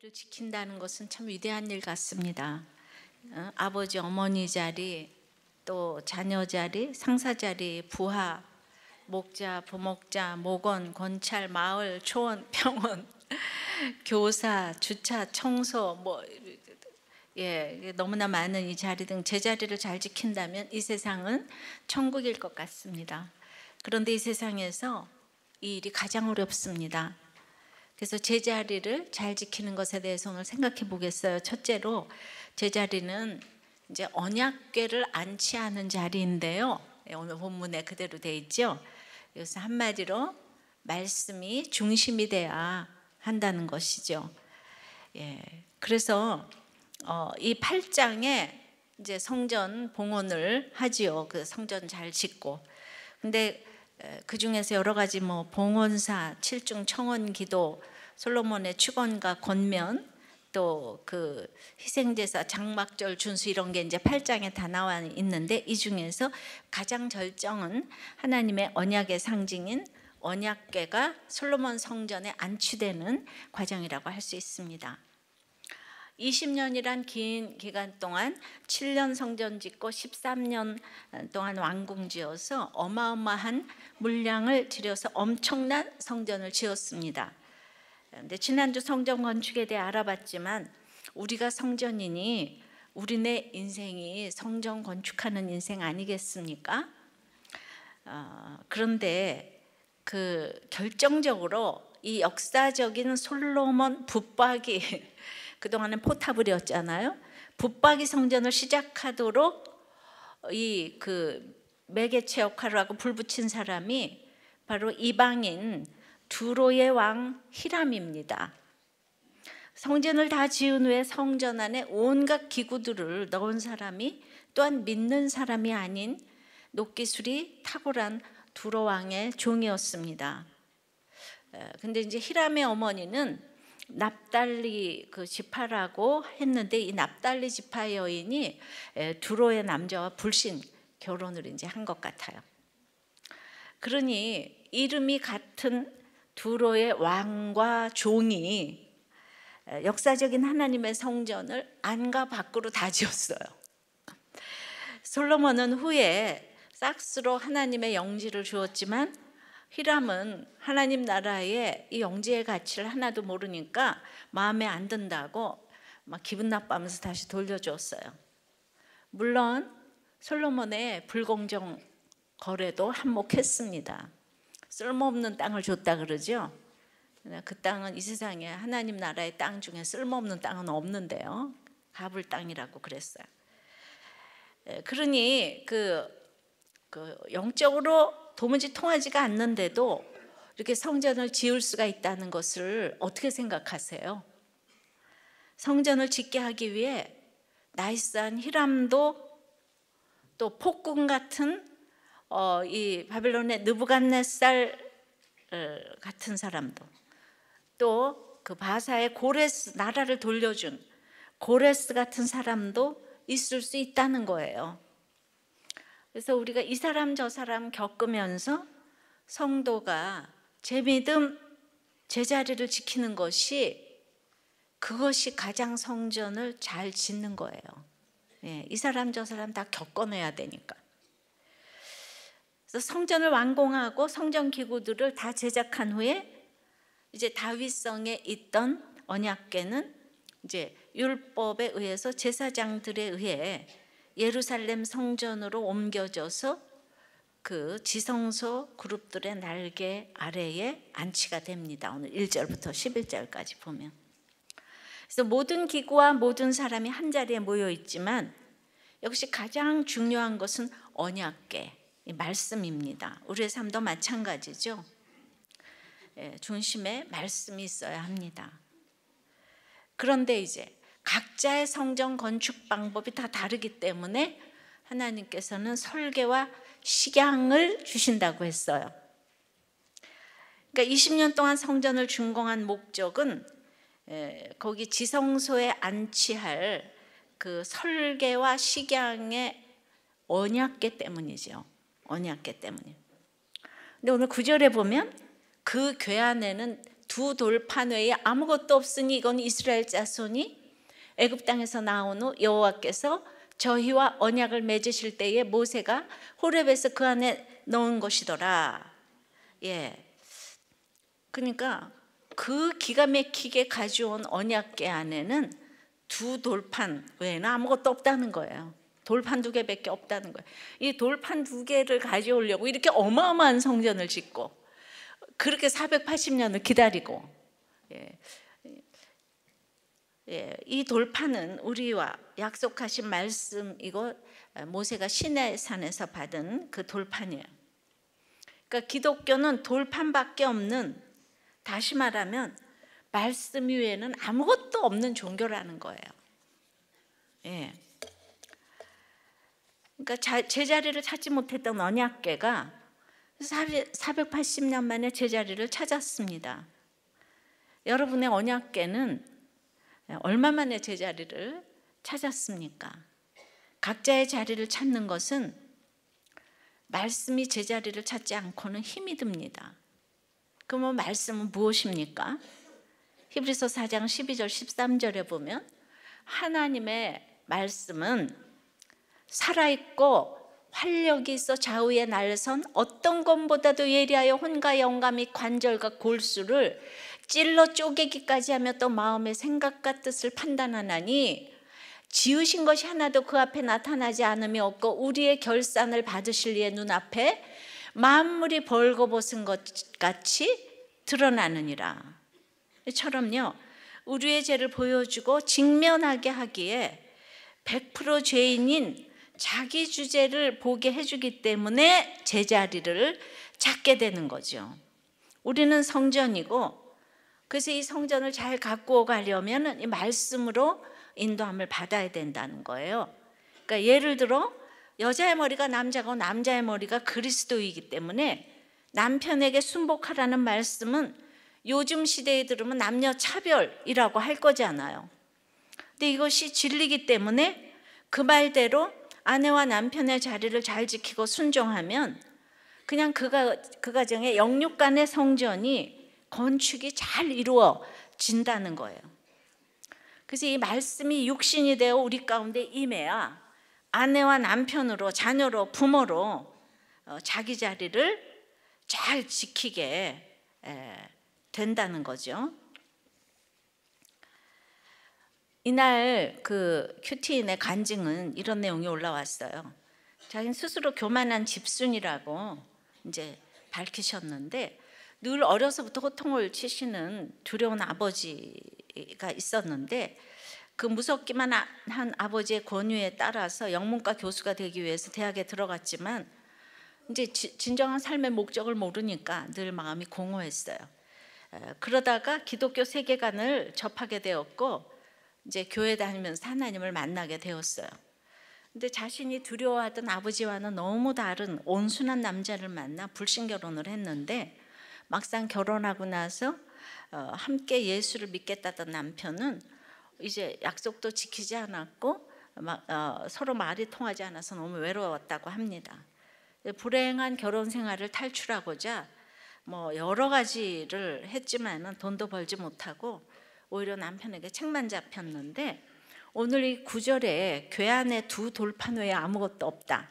자리를 지킨다는 것은 참 위대한 일 같습니다. 어, 아버지, 어머니 자리, 또 자녀 자리, 상사 자리, 부하, 목자, 부목자, 목원, 권찰, 마을, 초원, 병원, 교사, 주차, 청소, 뭐, 예, 너무나 많은 이 자리 등 제자리를 잘 지킨다면 이 세상은 천국일 것 같습니다. 그런데 이 세상에서 이 일이 가장 어렵습니다. 그래서 제자리를 잘 지키는 것에 대해서 오늘 생각해 보겠어요. 첫째로 제자리는 이제 언약궤를 안치 하는 자리인데요. 예, 오늘 본문에 그대로 돼 있죠. 여기서 한마디로 말씀이 중심이 돼야 한다는 것이죠. 예. 그래서 어, 이 8장에 이제 성전 봉헌을 하지요. 그 성전 잘 짓고. 근데 그 중에서 여러 가지 뭐 봉헌사, 칠중 청원 기도, 솔로몬의 축원과 권면 또 그 희생제사 장막절 준수 이런 게 이제 8장에 다 나와 있는데 이 중에서 가장 절정은 하나님의 언약의 상징인 언약궤가 솔로몬 성전에 안치되는 과정이라고 할 수 있습니다. 20년이란 긴 기간 동안 7년 성전 짓고 13년 동안 왕궁 지어서 어마어마한 물량을 들여서 엄청난 성전을 지었습니다. 그런데 지난주 성전 건축에 대해 알아봤지만 우리가 성전이니 우리네 인생이 성전 건축하는 인생 아니겠습니까? 어, 그런데 그 결정적으로 이 역사적인 솔로몬 붙박이 그동안은 포탑을이었잖아요. 붙박이 성전을 시작하도록 이그 매개체 역할을 하고 불붙인 사람이 바로 이방인 두로의 왕 히람입니다. 성전을 다 지은 후에 성전 안에 온갖 기구들을 넣은 사람이 또한 믿는 사람이 아닌 녹기술이 탁월한 두로 왕의 종이었습니다. 근데 이제 히람의 어머니는 납달리 그 지파라고 했는데 이 납달리 지파 여인이 두로의 남자와 불신 결혼을 이제 한 것 같아요. 그러니 이름이 같은 두로의 왕과 종이 역사적인 하나님의 성전을 안과 밖으로 다 지었어요. 솔로몬은 후에 싹스로 하나님의 영지를 주었지만 히람은 하나님 나라의 이 영지의 가치를 하나도 모르니까 마음에 안 든다고 막 기분 나빠하면서 다시 돌려주었어요. 물론 솔로몬의 불공정 거래도 한몫했습니다. 쓸모없는 땅을 줬다 그러죠. 그 땅은 이 세상에 하나님 나라의 땅 중에 쓸모없는 땅은 없는데요. 가불 땅이라고 그랬어요. 예, 그러니 그, 그 영적으로 도무지 통하지가 않는데도 이렇게 성전을 지을 수가 있다는 것을 어떻게 생각하세요? 성전을 짓게 하기 위해 나이스한 히람도 또 폭군 같은 어, 이 바빌론의 느부갓네살 어, 같은 사람도 또 그 바사의 고레스 나라를 돌려준 고레스 같은 사람도 있을 수 있다는 거예요. 그래서 우리가 이 사람 저 사람 겪으면서 성도가 제 믿음 제자리를 지키는 것이 그것이 가장 성전을 잘 짓는 거예요. 예, 이 사람 저 사람 다 겪어내야 되니까. 그래서 성전을 완공하고 성전 기구들을 다 제작한 후에 이제 다윗성에 있던 언약궤는 이제 율법에 의해서 제사장들에 의해 예루살렘 성전으로 옮겨져서 그 지성소 그룹들의 날개 아래에 안치가 됩니다. 오늘 1절부터 11절까지 보면. 그래서 모든 기구와 모든 사람이 한 자리에 모여 있지만 역시 가장 중요한 것은 언약궤. 말씀입니다. 우리의 삶도 마찬가지죠. 예, 중심에 말씀이 있어야 합니다. 그런데 이제 각자의 성전 건축 방법이 다 다르기 때문에 하나님께서는 설계와 식양을 주신다고 했어요. 그러니까 20년 동안 성전을 준공한 목적은 예, 거기 지성소에 안치할 그 설계와 식양의 언약계 때문이죠. 언약계 때문에 근데 오늘 9절에 보면 그궤 안에는 두 돌판 외에 아무것도 없으니 이건 이스라엘 자손이 애굽 땅에서 나온 후 여호와께서 저희와 언약을 맺으실 때에 모세가 호렙에서 그 안에 넣은 것이더라. 예. 그러니까 그 기가 막히게 가져온 언약계 안에는 두 돌판 외에는 아무것도 없다는 거예요. 돌판 두 개밖에 없다는 거예요. 이 돌판 두 개를 가져오려고 이렇게 어마어마한 성전을 짓고 그렇게 480년을 기다리고 예. 예. 이 돌판은 우리와 약속하신 말씀이고 모세가 시내산에서 받은 그 돌판이에요. 그러니까 기독교는 돌판밖에 없는 다시 말하면 말씀 위에는 아무것도 없는 종교라는 거예요. 예. 그러니까 제자리를 찾지 못했던 언약계가 480년 만에 제자리를 찾았습니다. 여러분의 언약계는 얼마 만에 제자리를 찾았습니까? 각자의 자리를 찾는 것은 말씀이 제자리를 찾지 않고는 힘이 듭니다. 그러면 뭐 말씀은 무엇입니까? 히브리서 4장 12절 13절에 보면 하나님의 말씀은 살아있고 활력이 있어 좌우에 날선 어떤 것보다도 예리하여 혼과 영감이 관절과 골수를 찔러 쪼개기까지 하며 또 마음의 생각과 뜻을 판단하나니 지으신 것이 하나도 그 앞에 나타나지 않음이 없고 우리의 결산을 받으실 이의 눈앞에 만물이 벌거벗은 것 같이 드러나느니라. 처럼요. 우리의 죄를 보여주고 직면하게 하기에 100% 죄인인 자기 주제를 보게 해주기 때문에 제자리를 찾게 되는 거죠. 우리는 성전이고, 그래서 이 성전을 잘 갖고 가려면 이 말씀으로 인도함을 받아야 된다는 거예요. 그러니까 예를 들어, 여자의 머리가 남자고 남자의 머리가 그리스도이기 때문에 남편에게 순복하라는 말씀은 요즘 시대에 들으면 남녀 차별이라고 할 거잖아요. 근데 이것이 진리기 때문에 그 말대로 아내와 남편의 자리를 잘 지키고 순종하면 그냥 그가 그 가정의 영육 간의 성전이 건축이 잘 이루어진다는 거예요. 그래서 이 말씀이 육신이 되어 우리 가운데 임해야 아내와 남편으로 자녀로 부모로 어, 자기 자리를 잘 지키게 된다는 거죠. 이날 그 큐티인의 간증은 이런 내용이 올라왔어요. 자기 스스로 교만한 집순이라고 이제 밝히셨는데 늘 어려서부터 호통을 치시는 두려운 아버지가 있었는데 그 무섭기만 한 아버지의 권유에 따라서 영문과 교수가 되기 위해서 대학에 들어갔지만 이제 진정한 삶의 목적을 모르니까 늘 마음이 공허했어요. 그러다가 기독교 세계관을 접하게 되었고 이제 교회 다니면서 하나님을 만나게 되었어요. 근데 자신이 두려워하던 아버지와는 너무 다른 온순한 남자를 만나 불신 결혼을 했는데 막상 결혼하고 나서 어, 함께 예수를 믿겠다던 남편은 이제 약속도 지키지 않았고 어, 서로 말이 통하지 않아서 너무 외로웠다고 합니다. 불행한 결혼 생활을 탈출하고자 뭐 여러 가지를 했지만은 돈도 벌지 못하고 오히려 남편에게 책만 잡혔는데 오늘 이 구절에 괴안의 두 돌판 외에 아무것도 없다.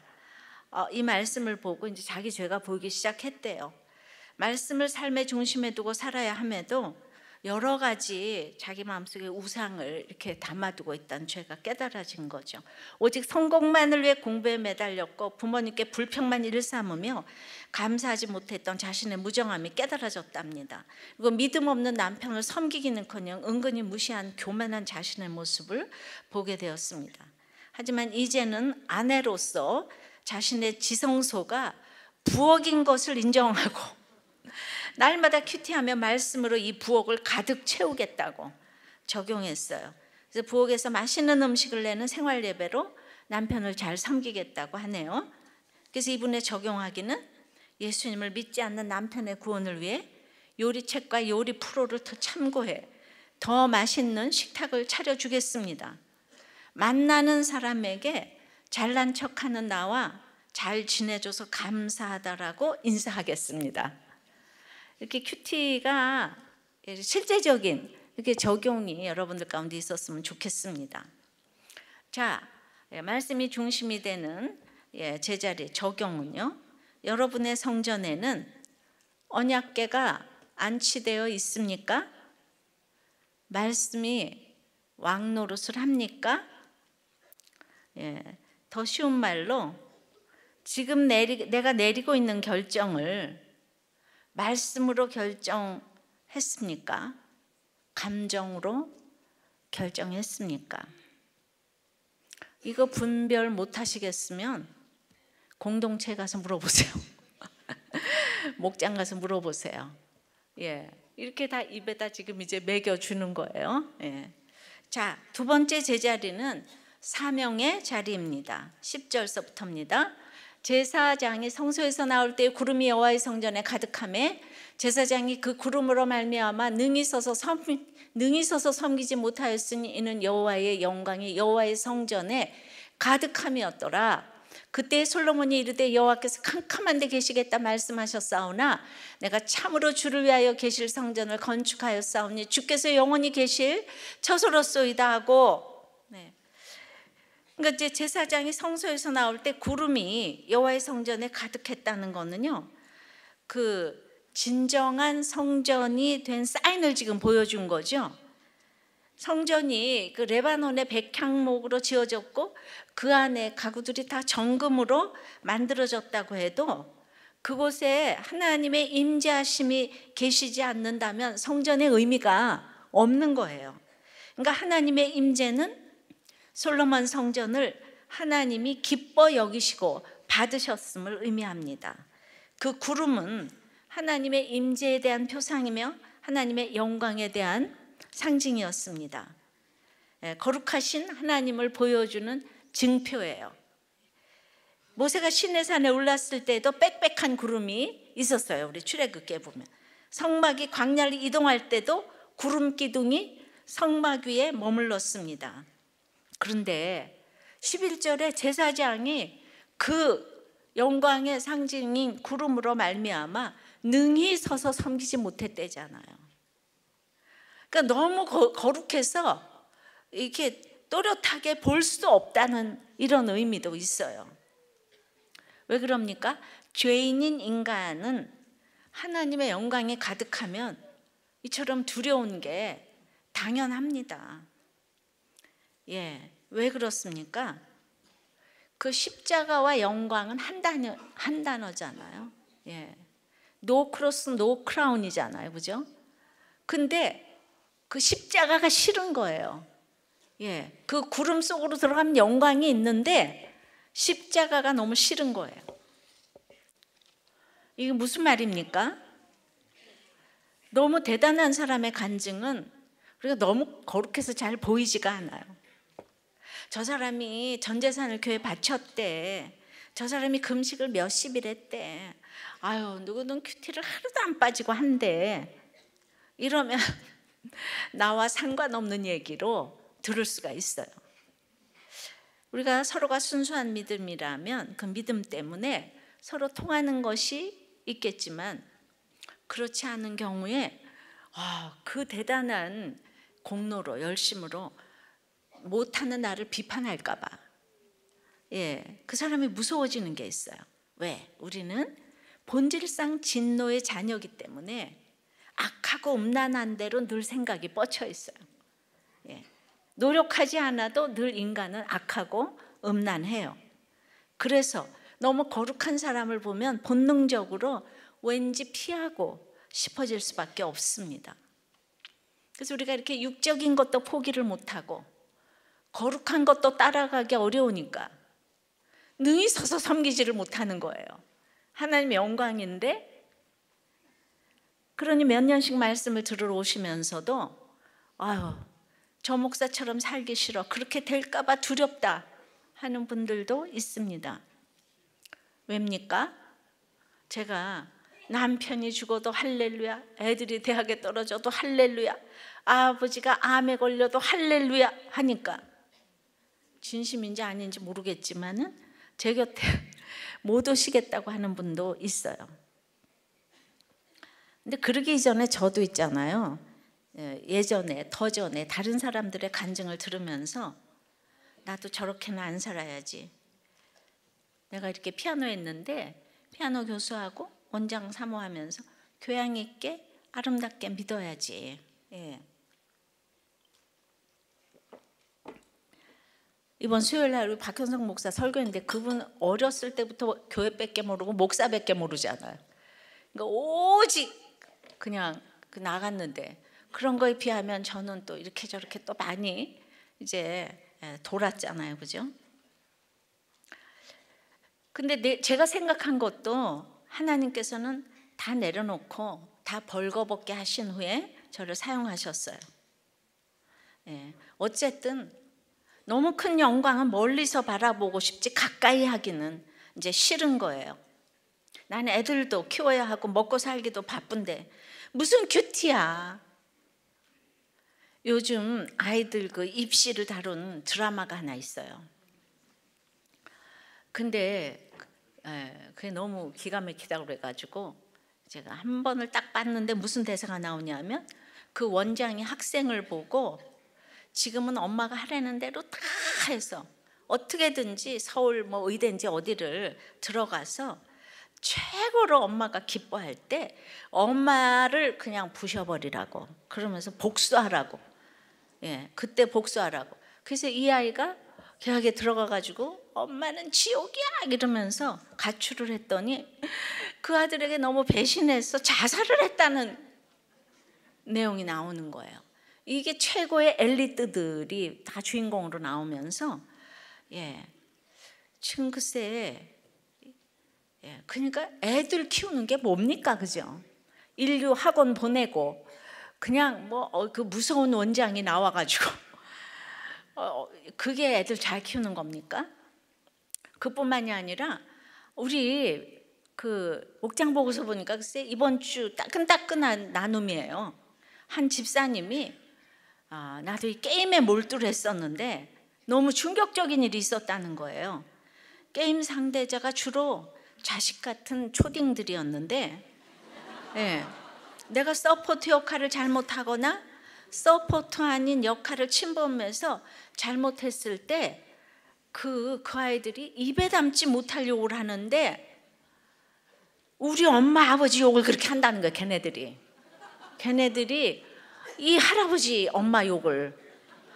어, 이 말씀을 보고 이제 자기 죄가 보이기 시작했대요. 말씀을 삶의 중심에 두고 살아야 함에도 여러 가지 자기 마음속에 우상을 이렇게 담아두고 있다는 죄가 깨달아진 거죠. 오직 성공만을 위해 공부에 매달렸고 부모님께 불평만 일삼으며 감사하지 못했던 자신의 무정함이 깨달아졌답니다. 그리고 믿음 없는 남편을 섬기기는커녕 은근히 무시한 교만한 자신의 모습을 보게 되었습니다. 하지만 이제는 아내로서 자신의 지성소가 부엌인 것을 인정하고 날마다 큐티하며 말씀으로 이 부엌을 가득 채우겠다고 적용했어요. 그래서 부엌에서 맛있는 음식을 내는 생활 예배로 남편을 잘 섬기겠다고 하네요. 그래서 이분의 적용하기는 예수님을 믿지 않는 남편의 구원을 위해 요리책과 요리 프로를 더 참고해 더 맛있는 식탁을 차려주겠습니다. 만나는 사람에게 잘난 척하는 나와 잘 지내줘서 감사하다라고 인사하겠습니다. 이렇게 큐티가 실제적인 이렇게 적용이 여러분들 가운데 있었으면 좋겠습니다. 자, 예, 말씀이 중심이 되는 예, 제자리 적용은요. 여러분의 성전에는 언약계가 안치되어 있습니까? 말씀이 왕노릇을 합니까? 예, 더 쉬운 말로 지금 내리, 내가 내리고 있는 결정을 말씀으로 결정했습니까? 감정으로 결정했습니까? 이거 분별 못 하시겠으면 공동체 가서 물어보세요. 목장 가서 물어보세요. 예. 이렇게 다 입에다 지금 이제 매겨 주는 거예요. 예. 자, 두 번째 제자리는 사명의 자리입니다. 10절서부터입니다. 제사장이 성소에서 나올 때 구름이 여호와의 성전에 가득함에 제사장이 그 구름으로 말미암아 능히 서서 섬 능히 서서 섬기지 못하였으니 이는 여호와의 영광이 여호와의 성전에 가득함이었더라. 그때 솔로몬이 이르되 여호와께서 캄캄한 데 계시겠다 말씀하셨사오나 내가 참으로 주를 위하여 계실 성전을 건축하였사오니 주께서 영원히 계실 처소로소이다 하고 네. 그러니까 이제 제사장이 성소에서 나올 때 구름이 여호와의 성전에 가득했다는 거는요. 그 진정한 성전이 된 사인을 지금 보여준 거죠. 성전이 그 레바논의 백향목으로 지어졌고 그 안에 가구들이 다 정금으로 만들어졌다고 해도 그곳에 하나님의 임재하심이 계시지 않는다면 성전의 의미가 없는 거예요. 그러니까 하나님의 임재는 솔로몬 성전을 하나님이 기뻐 여기시고 받으셨음을 의미합니다. 그 구름은 하나님의 임재에 대한 표상이며 하나님의 영광에 대한 상징이었습니다. 예, 거룩하신 하나님을 보여주는 증표예요. 모세가 시내산에 올랐을 때도 빽빽한 구름이 있었어요. 우리 출애굽기에 보면 성막이 광야를 이동할 때도 구름 기둥이 성막 위에 머물렀습니다. 그런데 11절에 제사장이 그 영광의 상징인 구름으로 말미암아 능히 서서 섬기지 못했대잖아요. 그러니까 너무 거룩해서 이렇게 또렷하게 볼수 없다는 이런 의미도 있어요. 왜 그럽니까? 죄인인 인간은 하나님의 영광이 가득하면 이처럼 두려운 게 당연합니다. 예. 왜 그렇습니까? 그 십자가와 영광은 한 단어 한 단어잖아요. 예. 노 크로스 노 크라운이잖아요. 그죠? 근데 그 십자가가 싫은 거예요. 예. 그 구름 속으로 들어가면 영광이 있는데 십자가가 너무 싫은 거예요. 이게 무슨 말입니까? 너무 대단한 사람의 간증은 우리가 너무 거룩해서 잘 보이지가 않아요. 저 사람이 전 재산을 교회 에 바쳤대. 저 사람이 금식을 몇십일 했대. 아유, 누구는 큐티를 하루도 안 빠지고 한대. 이러면 나와 상관없는 얘기로 들을 수가 있어요. 우리가 서로가 순수한 믿음이라면 그 믿음 때문에 서로 통하는 것이 있겠지만 그렇지 않은 경우에 와, 아, 그 대단한 공로로 열심으로 못하는 나를 비판할까봐. 예, 그 사람이 무서워지는 게 있어요. 왜? 우리는 본질상 진노의 자녀기 때문에 악하고 음란한 대로 늘 생각이 뻗쳐 있어요. 예, 노력하지 않아도 늘 인간은 악하고 음란해요. 그래서 너무 거룩한 사람을 보면 본능적으로 왠지 피하고 싶어질 수밖에 없습니다. 그래서 우리가 이렇게 육적인 것도 포기를 못하고 거룩한 것도 따라가기 어려우니까 능히 서서 섬기지를 못하는 거예요. 하나님의 영광인데 그러니 몇 년씩 말씀을 들으러 오시면서도 아유 저 목사처럼 살기 싫어 그렇게 될까봐 두렵다 하는 분들도 있습니다. 왜입니까? 제가 남편이 죽어도 할렐루야, 애들이 대학에 떨어져도 할렐루야, 아버지가 암에 걸려도 할렐루야 하니까 진심인지 아닌지 모르겠지만은 제 곁에 못 오시겠다고 하는 분도 있어요. 근데 그러기 전에 저도 있잖아요. 예, 예전에 더 전에 다른 사람들의 간증을 들으면서 나도 저렇게는 안 살아야지. 내가 이렇게 피아노 했는데 피아노 교수하고 원장 사모하면서 교양 있게 아름답게 믿어야지. 예. 이번 수요일 날 우리 박현성 목사 설교했는데 그분 어렸을 때부터 교회밖에 모르고 목사밖에 모르잖아요. 그러니까 오직 그냥 그 나갔는데 그런 거에 비하면 저는 또 이렇게 저렇게 또 많이 이제 예, 돌았잖아요. 그죠? 근데 제가 생각한 것도 하나님께서는 다 내려놓고 다 벌거벗게 하신 후에 저를 사용하셨어요. 예, 어쨌든 너무 큰 영광은 멀리서 바라보고 싶지 가까이 하기는 이제 싫은 거예요. 나는 애들도 키워야 하고 먹고 살기도 바쁜데 무슨 큐티야. 요즘 아이들 그 입시를 다룬 드라마가 하나 있어요. 근데 예, 그게 너무 기가 막히다고 그래가지고 제가 한 번을 딱 봤는데 무슨 대사가 나오냐면 그 원장이 학생을 보고 지금은 엄마가 하라는 대로 다 해서 어떻게든지 서울 뭐 의대인지 어디를 들어가서 최고로 엄마가 기뻐할 때 엄마를 그냥 부셔버리라고 그러면서 복수하라고 예 그때 복수하라고 그래서 이 아이가 계학에 들어가 가지고 엄마는 지옥이야 이러면서 가출을 했더니 그 아들에게 너무 배신해서 자살을 했다는 내용이 나오는 거예요. 이게 최고의 엘리트들이 다 주인공으로 나오면서 예. 지금 글쎄 예. 그러니까 애들 키우는 게 뭡니까? 그죠? 인류 학원 보내고 그냥 뭐그 어, 무서운 원장이 나와 가지고 어, 어, 그게 애들 잘 키우는 겁니까? 그뿐만이 아니라 우리 그 목장 보고서 보니까 글쎄 이번 주 따끈따끈한 나눔이에요. 한 집사님이 아, 나도 이 게임에 몰두를 했었는데 너무 충격적인 일이 있었다는 거예요. 게임 상대자가 주로 자식 같은 초딩들이었는데 예, 내가 서포트 역할을 잘못하거나 서포트 아닌 역할을 침범해서 잘못했을 때 그, 그 아이들이 입에 담지 못할 욕을 하는데 우리 엄마 아버지 욕을 그렇게 한다는 거야 걔네들이 걔네들이 이 할아버지 엄마 욕을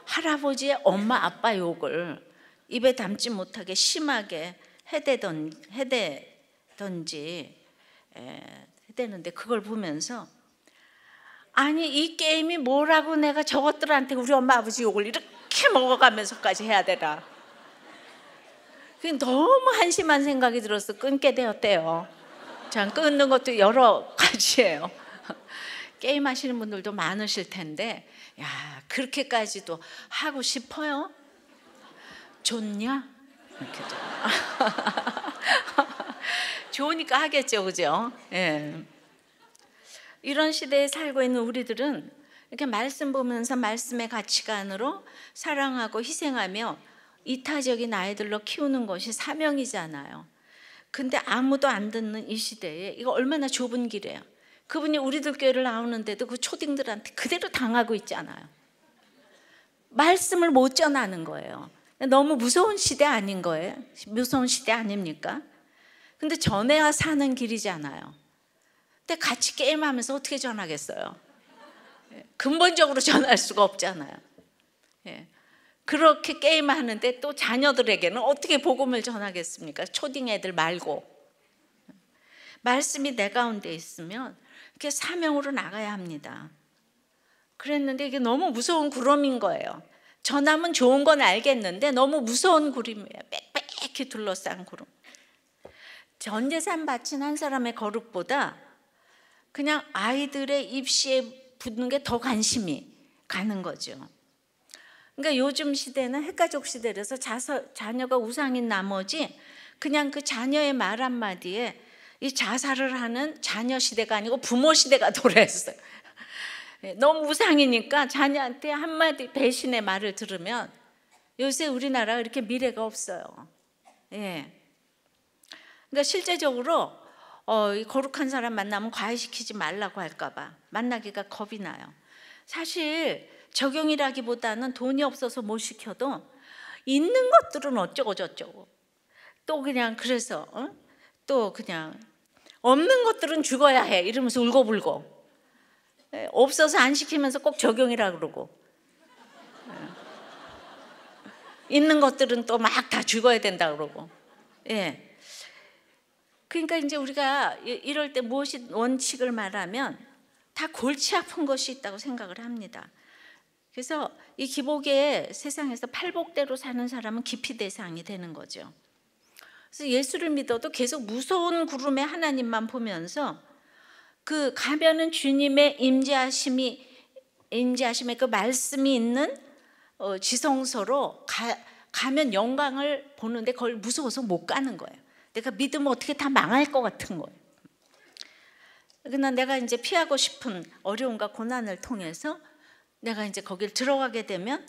할아버지의 엄마 아빠 욕을 입에 담지 못하게 심하게 해대던 해대던지 에, 예, 해대는데 그걸 보면서 아니 이 게임이 뭐라고 내가 저것들한테 우리 엄마 아버지 욕을 이렇게 먹어가면서까지 해야 되나? 그 너무 한심한 생각이 들어서 끊게 되었대요. 참 끊는 것도 여러 가지예요. 게임 하시는 분들도 많으실 텐데 야 그렇게까지도 하고 싶어요? 좋냐? 이렇게 좋으니까 하겠죠, 그죠? 예. 이런 시대에 살고 있는 우리들은 이렇게 말씀 보면서 말씀의 가치관으로 사랑하고 희생하며 이타적인 아이들로 키우는 것이 사명이잖아요. 근데 아무도 안 듣는 이 시대에 이거 얼마나 좁은 길이에요. 그분이 우리들 교회를 나오는데도 그 초딩들한테 그대로 당하고 있지 않아요. 말씀을 못 전하는 거예요. 너무 무서운 시대 아닌 거예요. 무서운 시대 아닙니까? 근데 전해야 사는 길이잖아요. 근데 같이 게임하면서 어떻게 전하겠어요? 예, 근본적으로 전할 수가 없잖아요. 예, 그렇게 게임하는데 또 자녀들에게는 어떻게 복음을 전하겠습니까? 초딩 애들 말고. 말씀이 내 가운데 있으면 그게 사명으로 나가야 합니다. 그랬는데 이게 너무 무서운 구름인 거예요. 전함은 좋은 건 알겠는데 너무 무서운 구름이에요. 빽빽히 둘러싼 구름. 전 재산 바친 한 사람의 거룩보다 그냥 아이들의 입시에 붙는 게 더 관심이 가는 거죠. 그러니까 요즘 시대는 핵가족 시대라서 자녀가 우상인 나머지 그냥 그 자녀의 말 한마디에 이 자살을 하는 자녀 시대가 아니고 부모 시대가 도래했어요. 예, 너무 우상이니까 자녀한테 한마디 배신의 말을 들으면 요새 우리나라 이렇게 미래가 없어요. 예. 그러니까 실제적으로 어, 거룩한 사람 만나면 과외시키지 말라고 할까봐 만나기가 겁이 나요. 사실 적용이라기보다는 돈이 없어서 못 시켜도 있는 것들은 어쩌고 저쩌고 또 그냥 그래서 어? 또 그냥 없는 것들은 죽어야 해 이러면서 울고불고 예, 없어서 안 시키면서 꼭 적용이라 그러고 예. 있는 것들은 또 막 다 죽어야 된다 그러고 예 그러니까 이제 우리가 이럴 때 무엇이 원칙을 말하면 다 골치 아픈 것이 있다고 생각을 합니다. 그래서 이 기복의 세상에서 팔복대로 사는 사람은 기피 대상이 되는 거죠. 그래서 예수를 믿어도 계속 무서운 구름의 하나님만 보면서 그 가면은 주님의 임재하심이 임재하심의 그 말씀이 있는 어, 지성소로 가, 가면 영광을 보는데 그걸 무서워서 못 가는 거예요. 내가 믿으면 어떻게 다 망할 것 같은 거예요. 그러나 내가 이제 피하고 싶은 어려움과 고난을 통해서 내가 이제 거길 들어가게 되면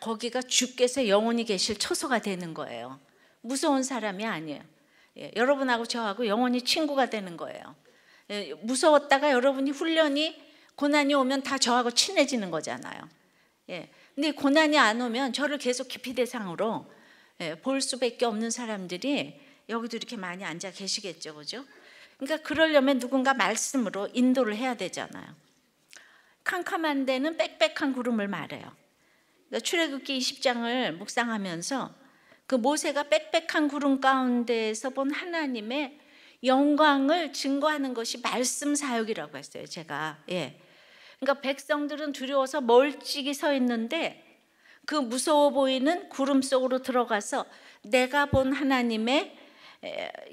거기가 주께서 영원히 계실 처소가 되는 거예요. 무서운 사람이 아니에요. 예, 여러분하고 저하고 영원히 친구가 되는 거예요. 예, 무서웠다가 여러분이 훈련이 고난이 오면 다 저하고 친해지는 거잖아요. 예, 근데 고난이 안 오면 저를 계속 깊이 대상으로 예, 볼 수밖에 없는 사람들이 여기도 이렇게 많이 앉아 계시겠죠, 그죠? 그러니까 그러려면 누군가 말씀으로 인도를 해야 되잖아요. 캄캄한 데는 빽빽한 구름을 말해요. 그러니까 출애굽기 20장을 묵상하면서 그 모세가 빽빽한 구름 가운데에서 본 하나님의 영광을 증거하는 것이 말씀 사역이라고 했어요. 제가 예. 그러니까 백성들은 두려워서 멀찍이 서 있는데 그 무서워 보이는 구름 속으로 들어가서 내가 본 하나님의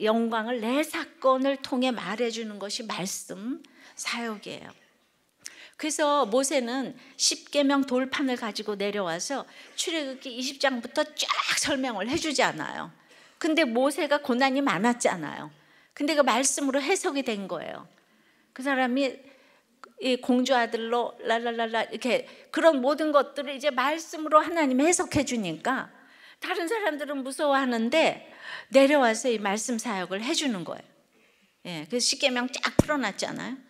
영광을 내 사건을 통해 말해주는 것이 말씀 사역이에요. 그래서 모세는 십계명 돌판을 가지고 내려와서 출애굽기 20장부터 쫙 설명을 해주지 않아요. 근데 모세가 고난이 많았잖아요. 근데 그 말씀으로 해석이 된 거예요. 그 사람이 공주 아들로 랄랄랄라 이렇게 그런 모든 것들을 이제 말씀으로 하나님 해석해 주니까 다른 사람들은 무서워하는데 내려와서 이 말씀 사역을 해주는 거예요. 예, 그래서 십계명 쫙 풀어놨잖아요.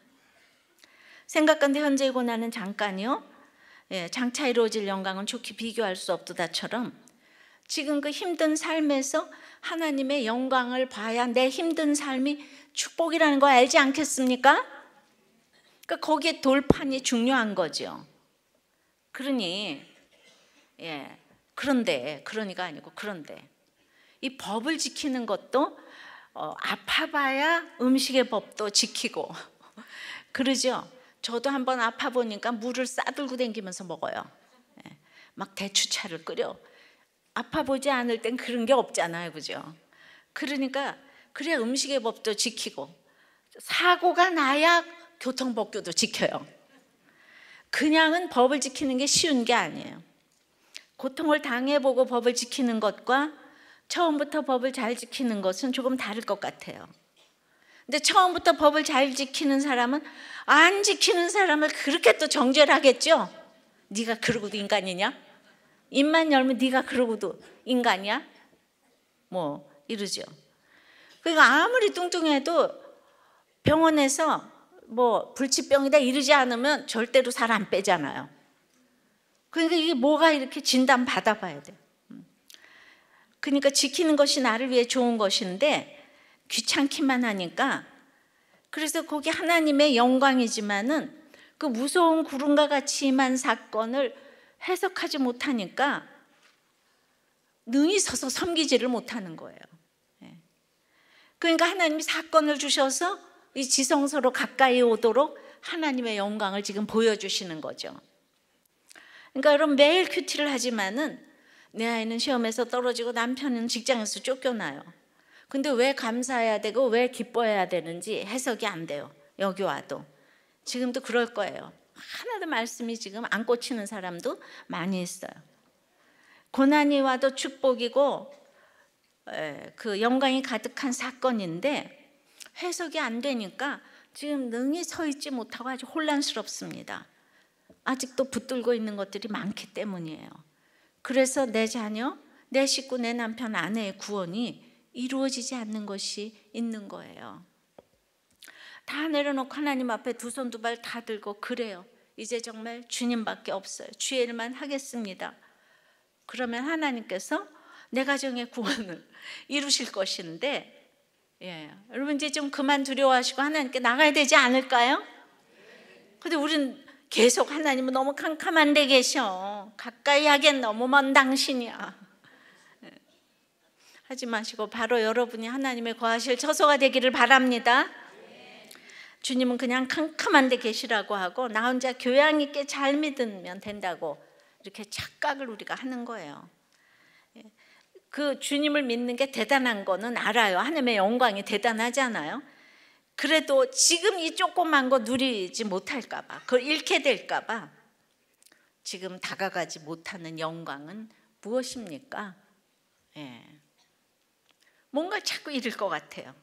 생각한데 현재의 고난은 잠깐이요. 예, 장차 이루어질 영광은 좋게 비교할 수 없도다처럼 지금 그 힘든 삶에서 하나님의 영광을 봐야 내 힘든 삶이 축복이라는 거 알지 않겠습니까? 그 거기에 돌판이 중요한 거죠. 그러니 예, 그런데 그러니가 아니고 그런데 이 법을 지키는 것도 어, 아파봐야 음식의 법도 지키고 그러죠. 저도 한번 아파 보니까 물을 싸들고 댕기면서 먹어요. 예. 막 대추차를 끓여. 아파 보지 않을 땐 그런 게 없잖아요, 그죠? 그러니까 그래야 음식의 법도 지키고 사고가 나야 교통법규도 지켜요. 그냥은 법을 지키는 게 쉬운 게 아니에요. 고통을 당해보고 법을 지키는 것과 처음부터 법을 잘 지키는 것은 조금 다를 것 같아요. 근데 처음부터 법을 잘 지키는 사람은 안 지키는 사람을 그렇게 또 정죄하겠죠. 네가 그러고도 인간이냐? 입만 열면 네가 그러고도 인간이야? 뭐 이러죠. 그러니까 아무리 뚱뚱해도 병원에서 뭐 불치병이다 이러지 않으면 절대로 살 안 빼잖아요. 그러니까 이게 뭐가 이렇게 진단 받아봐야 돼. 음. 그러니까 지키는 것이 나를 위해 좋은 것인데 귀찮기만 하니까 그래서 거기 하나님의 영광이지만은 그 무서운 구름과 같이 임한 사건을 해석하지 못하니까 능히 서서 섬기지를 못하는 거예요. 예. 그러니까 하나님이 사건을 주셔서 이지성서로 가까이 오도록 하나님의 영광을 지금 보여주시는 거죠. 그러니까 여러분 매일 큐티를 하지만은 내 아이는 시험에서 떨어지고 남편은 직장에서 쫓겨나요. 근데 왜 감사해야 되고 왜 기뻐해야 되는지 해석이 안 돼요. 여기 와도. 지금도 그럴 거예요. 하나도 말씀이 지금 안 꽂히는 사람도 많이 있어요. 고난이 와도 축복이고 그 영광이 가득한 사건인데 해석이 안 되니까 지금 능히 서 있지 못하고 아주 혼란스럽습니다. 아직도 붙들고 있는 것들이 많기 때문이에요. 그래서 내 자녀, 내 식구, 내 남편, 아내의 구원이 이루어지지 않는 것이 있는 거예요. 다 내려놓고 하나님 앞에 두 손 두 발 다 들고 그래요. 이제 정말 주님밖에 없어요. 주의 일만 하겠습니다. 그러면 하나님께서 내 가정의 구원을 이루실 것인데 예, 여러분 이제 좀 그만 두려워하시고 하나님께 나가야 되지 않을까요? 근데 우린 계속 하나님은 너무 캄캄한데 계셔. 가까이 하기 너무 먼 당신이야. 하지 마시고 바로 여러분이 하나님의 거하실 처소가 되기를 바랍니다. 주님은 그냥 캄캄한 데 계시라고 하고 나 혼자 교양 있게 잘 믿으면 된다고 이렇게 착각을 우리가 하는 거예요. 예. 그 주님을 믿는 게 대단한 거는 알아요. 하나님의 영광이 대단하잖아요. 그래도 지금 이 조그만 거 누리지 못할까 봐. 그걸 잃게 될까 봐. 지금 다가가지 못하는 영광은 무엇입니까? 예. 뭔가 자꾸 잃을 것 같아요.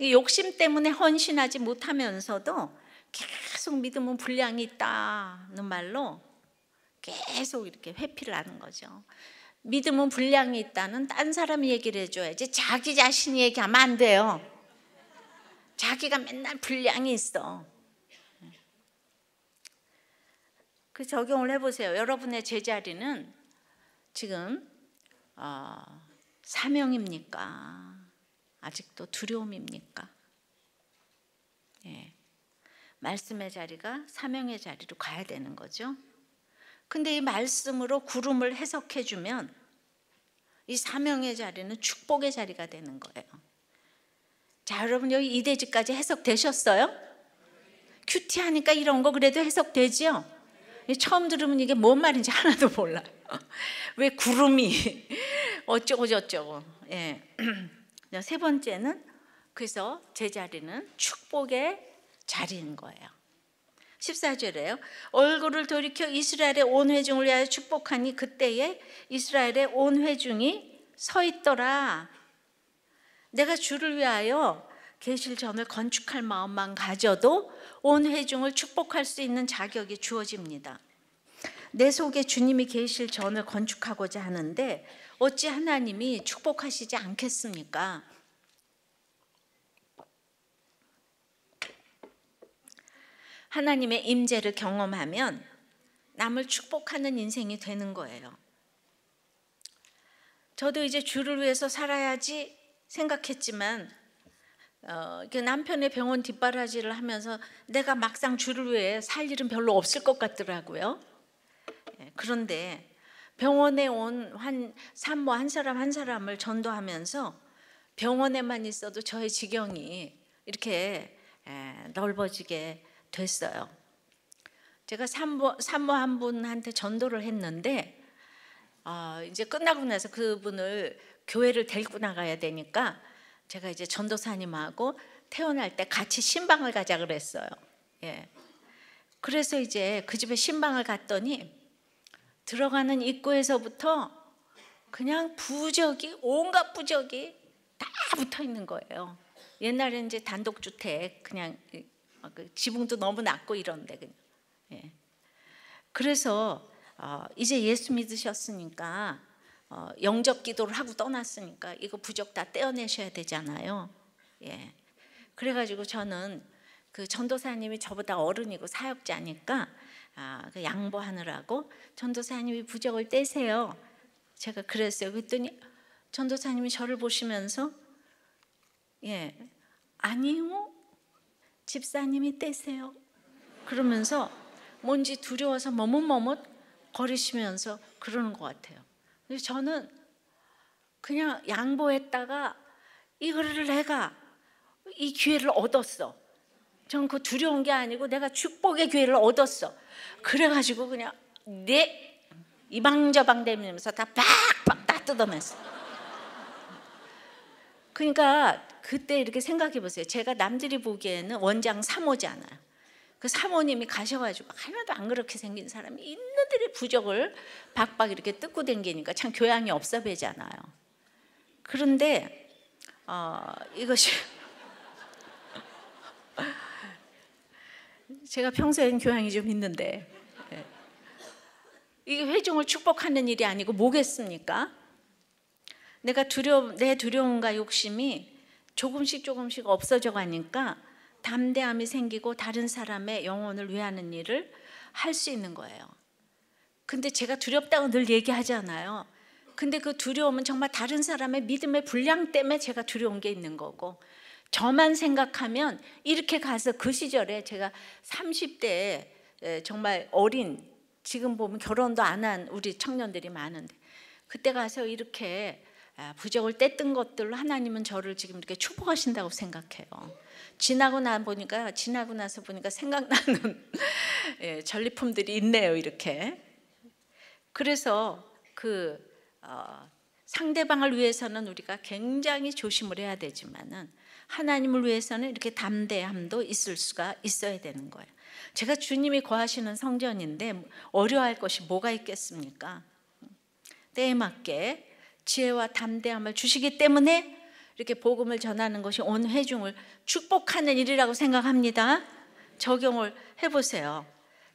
욕심 때문에 헌신하지 못하면서도 계속 믿음은 분량이 있다는 말로 계속 이렇게 회피를 하는 거죠. 믿음은 분량이 있다는 딴 사람이 얘기를 해줘야지 자기 자신이 얘기하면 안 돼요. 자기가 맨날 분량이 있어. 그 적용을 해보세요. 여러분의 제자리는 지금 어, 사명입니까? 아직도 두려움입니까? 예. 말씀의 자리가 사명의 자리로 가야 되는 거죠. 근데 이 말씀으로 구름을 해석해 주면 이 사명의 자리는 축복의 자리가 되는 거예요. 자, 여러분 여기 이대지까지 해석되셨어요? 큐티하니까 이런 거 그래도 해석되지요? 처음 들으면 이게 뭔 말인지 하나도 몰라요. 왜 구름이 어쩌고 저쩌고. 예. 세 번째는 그래서 제자리는 축복의 자리인 거예요. 14절에요. 얼굴을 돌이켜 이스라엘의 온 회중을 위하여 축복하니 그때에 이스라엘의 온 회중이 서 있더라. 내가 주를 위하여 계실전을 건축할 마음만 가져도 온 회중을 축복할 수 있는 자격이 주어집니다. 내 속에 주님이 계실전을 건축하고자 하는데 어찌 하나님이 축복하시지 않겠습니까? 하나님의 임재를 경험하면 남을 축복하는 인생이 되는 거예요. 저도 이제 주를 위해서 살아야지 생각했지만 어, 남편의 병원 뒷바라지를 하면서 내가 막상 주를 위해 살 일은 별로 없을 것 같더라고요. 예, 그런데 병원에 온 한 산모 뭐 한 사람 한 사람을 전도하면서 병원에만 있어도 저의 지경이 이렇게 넓어지게 됐어요. 제가 산모, 산모 한 분한테 전도를 했는데 어, 이제 끝나고 나서 그분을 교회를 데리고 나가야 되니까 제가 이제 전도사님하고 태어날 때 같이 신방을 가자 그랬어요. 예. 그래서 이제 그 집에 신방을 갔더니 들어가는 입구에서부터 그냥 부적이 온갖 부적이 다 붙어 있는 거예요. 옛날에 이제 단독 주택 그냥 그 지붕도 너무 낮고 이런데 그냥. 예. 그래서 어, 이제 예수 믿으셨으니까 어, 영접 기도를 하고 떠났으니까 이거 부적 다 떼어내셔야 되잖아요. 예. 그래가지고 저는 그 전도사님이 저보다 어른이고 사역자니까 아, 그 양보하느라고 전도사님이 부적을 떼세요. 제가 그랬어요. 그랬더니 전도사님이 저를 보시면서 예 아니요 집사님이 떼세요. 그러면서 뭔지 두려워서 머뭇머뭇 거리시면서 그러는 것 같아요. 근데 저는 그냥 양보했다가 이거를 내가 이 기회를 얻었어. 전그 두려운 게 아니고 내가 축복의 기회를 얻었어. 그래가지고 그냥 내 네 이방저방 대면서 다 빡빡 다 뜯어면서. 그러니까 그때 이렇게 생각해 보세요. 제가 남들이 보기에는 원장 사모잖아요. 그 사모님이 가셔가지고 하나도 안 그렇게 생긴 사람이 있는들의 부적을 박박 이렇게 뜯고 댕기니까 참 교양이 없어 보잖아요 그런데 어, 이것이 제가 평소엔 교양이 좀 있는데 예. 이게 회중을 축복하는 일이 아니고 뭐겠습니까? 내가 두려 내 두려움과 욕심이 조금씩 조금씩 없어져 가니까 담대함이 생기고 다른 사람의 영혼을 위하는 일을 할 수 있는 거예요. 근데 제가 두렵다고 늘 얘기하잖아요. 근데 그 두려움은 정말 다른 사람의 믿음의 불량 때문에 제가 두려운 게 있는 거고 저만 생각하면 이렇게 가서 그 시절에 제가 30대에 정말 어린 지금 보면 결혼도 안 한 우리 청년들이 많은데 그때 가서 이렇게 아, 부적을 떼뜬 것들로 하나님은 저를 지금 이렇게 축복하신다고 생각해요. 지나고 나 보니까 지나고 나서 보니까 생각나는 예, 전리품들이 있네요 이렇게. 그래서 그 어, 상대방을 위해서는 우리가 굉장히 조심을 해야 되지만은 하나님을 위해서는 이렇게 담대함도 있을 수가 있어야 되는 거예요. 제가 주님이 거하시는 성전인데 어려할 것이 뭐가 있겠습니까? 때에 맞게 지혜와 담대함을 주시기 때문에 이렇게 복음을 전하는 것이 온 회중을 축복하는 일이라고 생각합니다. 적용을 해보세요.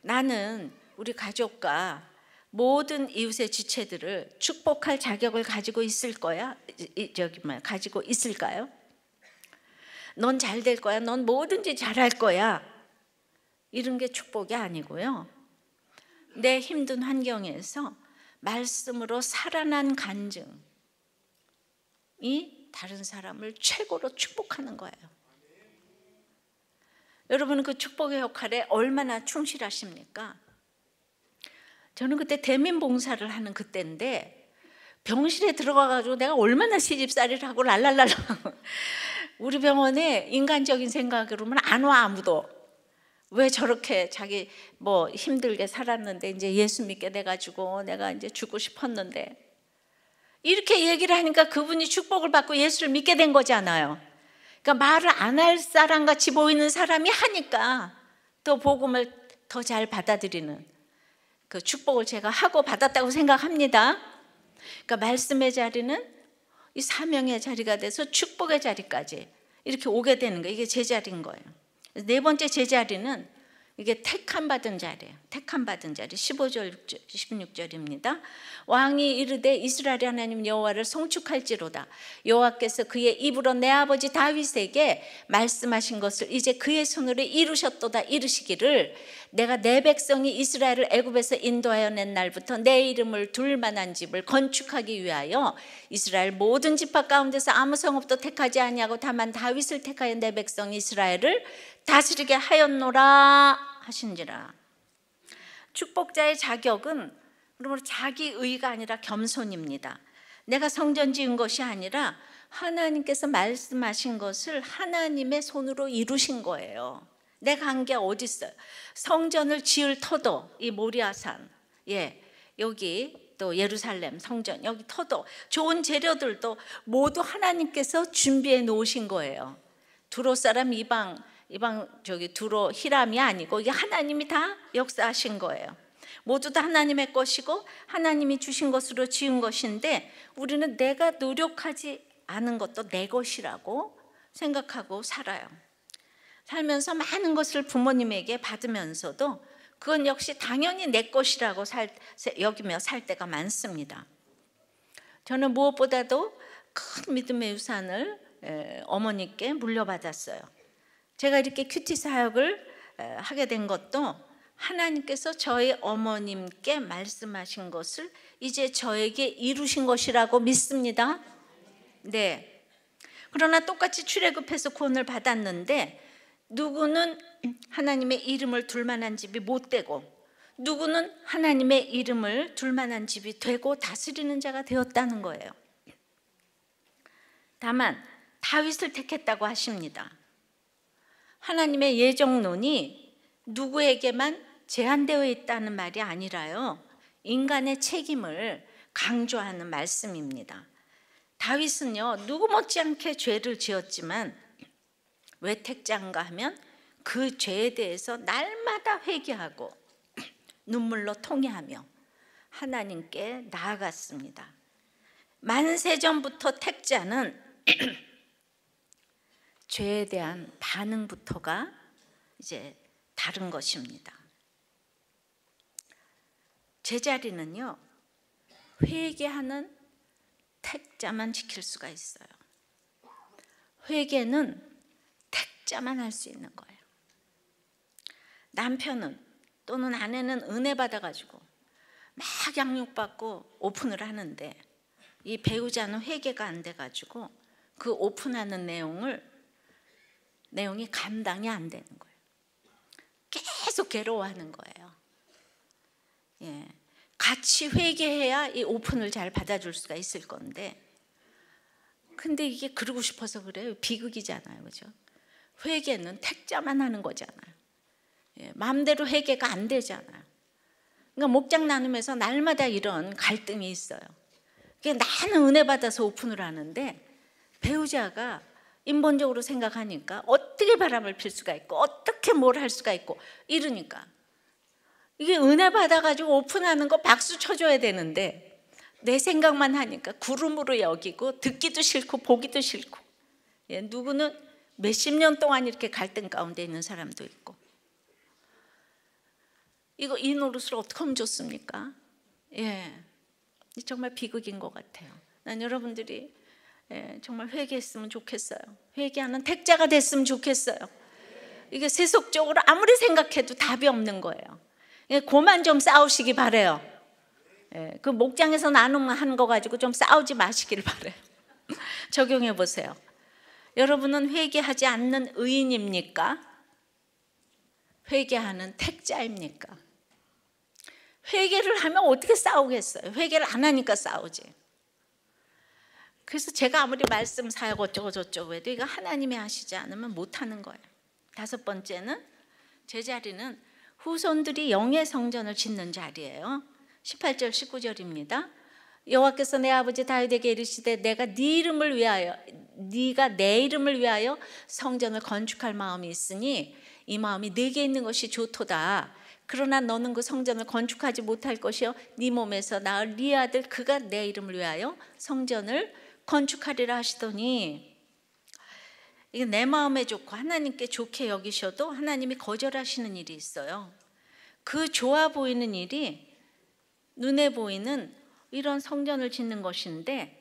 나는 우리 가족과 모든 이웃의 지체들을 축복할 자격을 가지고 있을 거야? 저기 뭐 가지고 있을까요? 넌잘될 거야. 넌 뭐든지 잘 할 거야. 이런 게 축복이 아니고요. 내 힘든 환경에서 말씀으로 살아난 간증이 다른 사람을 최고로 축복하는 거예요. 여러분그 축복의 역할에 얼마나 충실하십니까? 저는 그때 대민 봉사를 하는 그때인데 병실에 들어가가지고 내가 얼마나 시집살이를 하고 랄랄랄라 우리 병원에 인간적인 생각으로는 안 와 아무도 왜 저렇게 자기 뭐 힘들게 살았는데 이제 예수 믿게 돼가지고 내가 이제 죽고 싶었는데 이렇게 얘기를 하니까 그분이 축복을 받고 예수를 믿게 된 거잖아요. 그러니까 말을 안 할 사람 같이 보이는 사람이 하니까 더 복음을 더 잘 받아들이는 그 축복을 제가 하고 받았다고 생각합니다. 그러니까 말씀의 자리는 이 사명의 자리가 돼서 축복의 자리까지 이렇게 오게 되는 거예요. 이게 제자리인 거예요. 네 번째 제자리는 이게 택함 받은 자리예요. 택함 받은 자리. 15절 16절입니다. 왕이 이르되 이스라엘 하나님 여호와를 송축할지로다. 여호와께서 그의 입으로 내 아버지 다윗에게 말씀하신 것을 이제 그의 손으로 이루셨도다 이루시기를 내가 내 백성이 이스라엘을 애굽에서 인도하여 낸 날부터 내 이름을 둘 만한 집을 건축하기 위하여 이스라엘 모든 집합 가운데서 아무 성읍도 택하지 아니하고 다만 다윗을 택하여 내 백성 이스라엘을 다스리게 하였노라 하신지라 축복자의 자격은 그러므로 자기 의가 아니라 겸손입니다. 내가 성전 지은 것이 아니라 하나님께서 말씀하신 것을 하나님의 손으로 이루신 거예요. 내가 한게 어디 있어요? 성전을 지을 터도 이 모리아산 예 여기 또 예루살렘 성전 여기 터도 좋은 재료들도 모두 하나님께서 준비해 놓으신 거예요. 두로 사람 이방 이방 저기 두로 히람이 아니고 이게 하나님이 다 역사하신 거예요. 모두 다 하나님의 것이고 하나님이 주신 것으로 지은 것인데 우리는 내가 노력하지 않은 것도 내 것이라고 생각하고 살아요. 살면서 많은 것을 부모님에게 받으면서도 그건 역시 당연히 내 것이라고 살, 여기며 살 때가 많습니다. 저는 무엇보다도 큰 믿음의 유산을 어머니께 물려받았어요. 제가 이렇게 큐티 사역을 하게 된 것도 하나님께서 저희 어머님께 말씀하신 것을 이제 저에게 이루신 것이라고 믿습니다. 네. 그러나 똑같이 출애굽해서 구원을 받았는데 누구는 하나님의 이름을 둘만한 집이 못 되고 누구는 하나님의 이름을 둘만한 집이 되고 다스리는 자가 되었다는 거예요. 다만 다윗을 택했다고 하십니다. 하나님의 예정론이 누구에게만 제한되어 있다는 말이 아니라요. 인간의 책임을 강조하는 말씀입니다. 다윗은요, 누구 못지않게 죄를 지었지만 왜택장가 하면 그 죄에 대해서 날마다 회개하고 눈물로 통회하며 하나님께 나아갔습니다. 만세전부터 택자는 죄에 대한 반응부터가 이제 다른 것입니다. 제자리는요, 회개하는 택자만 지킬 수가 있어요. 회개는 혼자만 할 수 있는 거예요. 남편은 또는 아내는 은혜 받아가지고 막 양육받고 오픈을 하는데 이 배우자는 회개가 안 돼가지고 그 오픈하는 내용을 내용이 감당이 안 되는 거예요. 계속 괴로워하는 거예요. 예. 같이 회개해야 이 오픈을 잘 받아줄 수가 있을 건데 근데 이게 그러고 싶어서 그래요. 비극이잖아요. 그죠? 회개는 택자만 하는 거잖아요. 예, 마음대로 회개가 안 되잖아요. 그러니까 목장 나눔에서 날마다 이런 갈등이 있어요. 그게 나는 은혜 받아서 오픈을 하는데 배우자가 인본적으로 생각하니까 어떻게 바람을 필 수가 있고 어떻게 뭘 할 수가 있고 이러니까 이게 은혜 받아가지고 오픈하는 거 박수 쳐줘야 되는데 내 생각만 하니까 구름으로 여기고 듣기도 싫고 보기도 싫고 예, 누구는 몇십 년 동안 이렇게 갈등 가운데 있는 사람도 있고 이거 이 노릇을 어떻게 하면 좋습니까? 예, 정말 비극인 것 같아요. 난 여러분들이 예, 정말 회개했으면 좋겠어요. 회개하는 택자가 됐으면 좋겠어요. 이게 세속적으로 아무리 생각해도 답이 없는 거예요. 예, 고만 좀 싸우시기 바래요. 예, 그 목장에서 나눔 하는 거 가지고 좀 싸우지 마시길 바래요. 적용해 보세요. 여러분은 회개하지 않는 의인입니까? 회개하는 택자입니까? 회개를 하면 어떻게 싸우겠어요? 회개를 안 하니까 싸우지. 그래서 제가 아무리 말씀 사고 어쩌고 저쩌고 해도 이거 하나님이 하시지 않으면 못하는 거예요. 다섯 번째는 제 자리는 후손들이 영의 성전을 짓는 자리예요. 18절 19절입니다. 여호와께서 내 아버지 다윗에게 이르시되 내가 네 이름을 위하여 네가 내 이름을 위하여 성전을 건축할 마음이 있으니 이 마음이 네게 있는 것이 좋도다. 그러나 너는 그 성전을 건축하지 못할 것이요 네 몸에서 낳을 네 아들 그가 내 이름을 위하여 성전을 건축하리라 하시더니 이게 내 마음에 좋고 하나님께 좋게 여기셔도 하나님이 거절하시는 일이 있어요. 그 좋아 보이는 일이 눈에 보이는 이런 성전을 짓는 것인데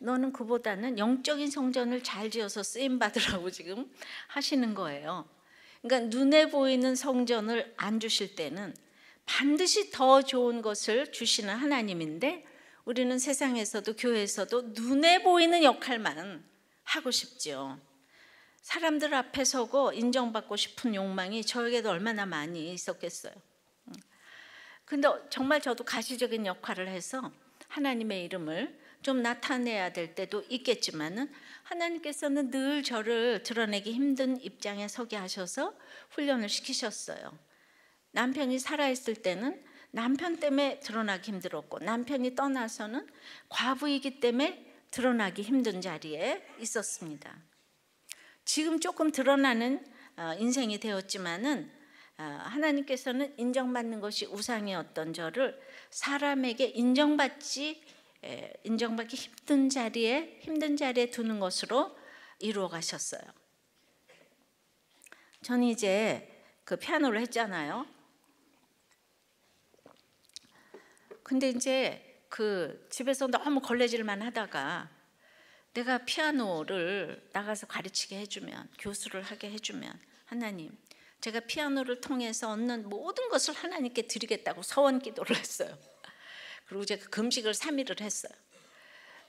너는 그보다는 영적인 성전을 잘 지어서 쓰임 받으라고 지금 하시는 거예요. 그러니까 눈에 보이는 성전을 안 주실 때는 반드시 더 좋은 것을 주시는 하나님인데 우리는 세상에서도 교회에서도 눈에 보이는 역할만 하고 싶죠. 사람들 앞에 서고 인정받고 싶은 욕망이 저에게도 얼마나 많이 있었겠어요. 근데 정말 저도 가시적인 역할을 해서 하나님의 이름을 좀 나타내야 될 때도 있겠지만은 하나님께서는 늘 저를 드러내기 힘든 입장에 서게 하셔서 훈련을 시키셨어요. 남편이 살아있을 때는 남편 때문에 드러나기 힘들었고 남편이 떠나서는 과부이기 때문에 드러나기 힘든 자리에 있었습니다. 지금 조금 드러나는 어, 인생이 되었지만은 아, 하나님께서는 인정받는 것이 우상이었던 저를 사람에게 인정받지 인정받기 힘든 자리에 힘든 자리에 두는 것으로 이루어 가셨어요. 저 이제 그 피아노를 했잖아요. 근데 이제 그 집에서 너무 걸레질만 하다가 내가 피아노를 나가서 가르치게 해주면 교수를 하게 해주면 하나님 제가 피아노를 통해서 얻는 모든 것을 하나님께 드리겠다고 서원 기도를 했어요. 그리고 제가 금식을 3일을 했어요.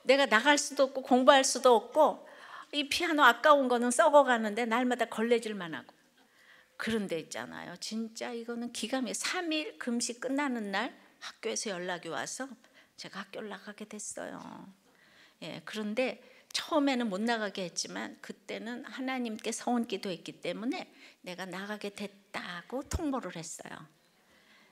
내가 나갈 수도 없고 공부할 수도 없고 이 피아노 아까운 거는 썩어가는데 날마다 걸레질만 하고 그런데 있잖아요. 진짜 이거는 기감이 3일 금식 끝나는 날 학교에서 연락이 와서 제가 학교를 나가게 됐어요. 예, 그런데 처음에는 못 나가게 했지만 그때는 하나님께 서원기도했기 때문에 내가 나가게 됐다고 통보를 했어요.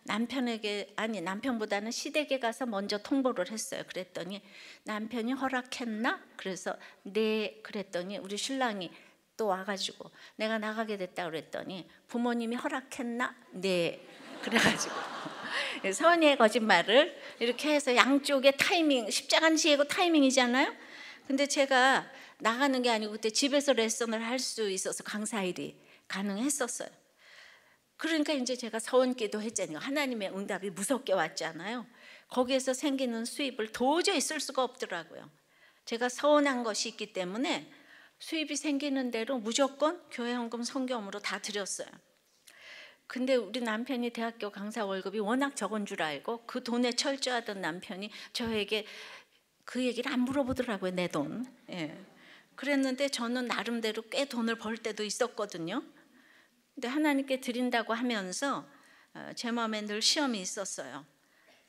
남편에게 아니 남편보다는 시댁에 가서 먼저 통보를 했어요. 그랬더니 남편이 허락했나? 그래서 네 그랬더니 우리 신랑이 또 와가지고 내가 나가게 됐다 그랬더니 부모님이 허락했나? 네 그래가지고 선의의 거짓말을 이렇게 해서 양쪽에 타이밍 십자간 지고 타이밍이잖아요. 근데 제가 나가는 게 아니고 그때 집에서 레슨을 할 수 있어서 강사일이 가능했었어요. 그러니까 이제 제가 서원기도 했잖아요. 하나님의 응답이 무섭게 왔잖아요. 거기에서 생기는 수입을 도저히 쓸 수가 없더라고요. 제가 서운한 것이 있기 때문에 수입이 생기는 대로 무조건 교회 헌금 성경으로 다 드렸어요. 근데 우리 남편이 대학교 강사 월급이 워낙 적은 줄 알고 그 돈에 철저하던 남편이 저에게 그 얘기를 안 물어보더라고요 내 돈. 예. 그랬는데 저는 나름대로 꽤 돈을 벌 때도 있었거든요. 근데 하나님께 드린다고 하면서 어, 제 마음에 늘 시험이 있었어요.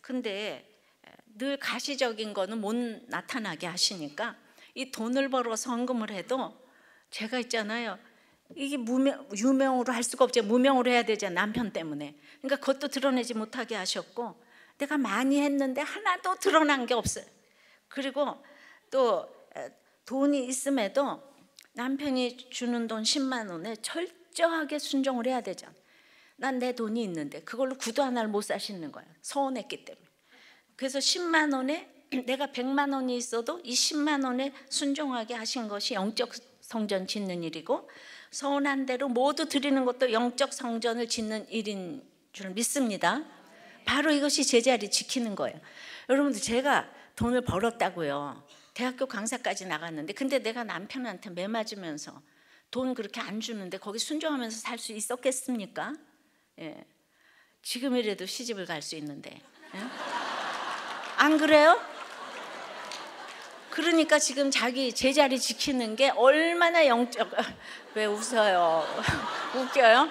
근데 늘 가시적인 거는 못 나타나게 하시니까 이 돈을 벌어서 헌금을 해도 제가 있잖아요. 이게 무명, 유명으로 할 수가 없죠. 무명으로 해야 되잖아 남편 때문에. 그러니까 그것도 드러내지 못하게 하셨고 내가 많이 했는데 하나도 드러난 게 없어요. 그리고 또 돈이 있음에도 남편이 주는 돈 10만 원에 철저하게 순종을 해야 되죠난 내 돈이 있는데 그걸로 구두 하나를 못 사시는 거야. 서운했기 때문에. 그래서 10만 원에 내가 100만 원이 있어도 이 10만 원에 순종하게 하신 것이 영적 성전 짓는 일이고 서운한 대로 모두 드리는 것도 영적 성전을 짓는 일인 줄 믿습니다. 바로 이것이 제자리 지키는 거예요. 여러분들 제가 돈을 벌었다고요. 대학교 강사까지 나갔는데 근데 내가 남편한테 매 맞으면서 돈 그렇게 안 주는데 거기 순종하면서 살 수 있었겠습니까? 예. 지금이라도 시집을 갈 수 있는데. 예? 안 그래요? 그러니까 지금 자기 제자리 지키는 게 얼마나 영적 왜 웃어요? 웃겨요?